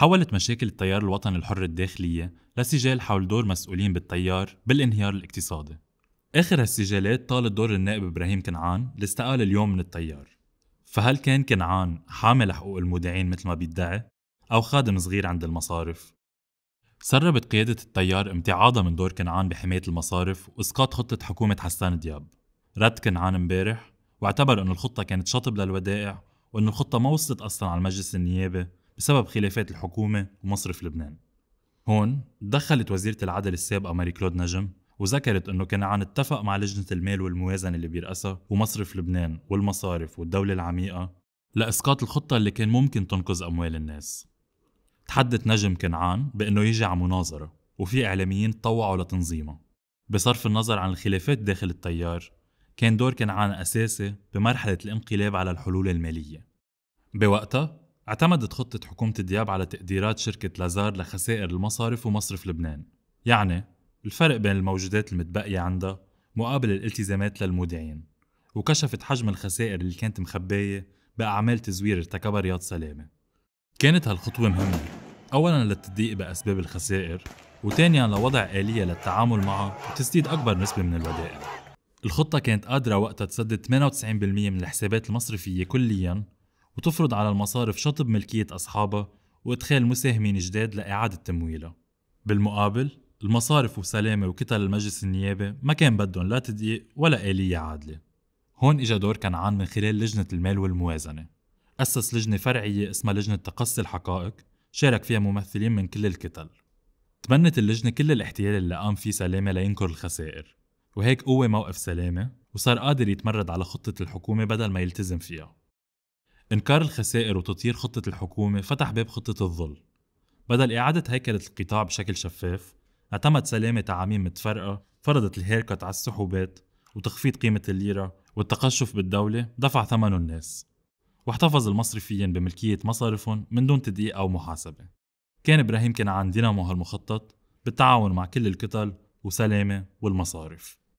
حولت مشاكل التيار الوطني الحر الداخلية لسجال حول دور مسؤولين بالتيار بالانهيار الاقتصادي آخر هالسجالات طالت دور النائب إبراهيم كنعان اللي استقال اليوم من التيار فهل كان كنعان حامل حقوق المودعين مثل ما بيدعي؟ أو خادم صغير عند المصارف؟ سربت قيادة التيار امتعاضها من دور كنعان بحماية المصارف وإسقاط خطة حكومة حسان دياب رد كنعان امبارح واعتبر أن الخطة كانت شطب للودائع وأن الخطة ما وصلت أصلا على المجلس النيابي بسبب خلافات الحكومة ومصرف لبنان هون دخلت وزيرة العدل السابقة ماري كلود نجم وذكرت انه كان عن اتفق مع لجنة المال والموازنة اللي بيرأسها ومصرف لبنان والمصارف والدولة العميقة لإسقاط الخطة اللي كان ممكن تنقذ أموال الناس تحدث نجم كنعان بأنه يجي على مناظرة وفي إعلاميين تطوعوا لتنظيمها بصرف النظر عن الخلافات داخل التيار كان دور كنعان أساسي بمرحلة الانقلاب على الحلول المالية بوقتها اعتمدت خطة حكومة الدياب على تقديرات شركة لازار لخسائر المصارف ومصرف لبنان يعني الفرق بين الموجودات المتبقية عندها مقابل الالتزامات للمودعين وكشفت حجم الخسائر اللي كانت مخباية بأعمال تزوير ارتكبها رياض سلامة كانت هالخطوة مهمة أولا للتدقيق بأسباب الخسائر وثانيا لوضع آلية للتعامل معها وتسديد أكبر نسبة من الودائع الخطة كانت قادرة وقتها تسدد 98% من الحسابات المصرفية كليا وتفرض على المصارف شطب ملكية أصحابها وإدخال مساهمين جداد لإعادة تمويلها بالمقابل المصارف وسلامة وكتل المجلس النيابي ما كان بدهم لا تدقيق ولا آلية عادلة هون إجا دور كنعان من خلال لجنة المال والموازنة أسس لجنة فرعية اسمها لجنة تقصي الحقائق شارك فيها ممثلين من كل الكتل تبنت اللجنة كل الاحتيال اللي قام فيه سلامة لينكر الخسائر وهيك قوة موقف سلامة وصار قادر يتمرد على خطة الحكومة بدل ما يلتزم فيها إنكار الخسائر وتطيير خطة الحكومة فتح باب خطة الظل بدل إعادة هيكلة القطاع بشكل شفاف اعتمد سلامة تعاميم متفرقة فرضت الهيركت على السحوبات وتخفيض قيمة الليرة والتقشف بالدولة دفع ثمنه الناس واحتفظ المصرفيين بملكية مصارفهم من دون تدقيق أو محاسبة كان إبراهيم كان دينامو هالمخطط بالتعاون مع كل الكتل وسلامة والمصارف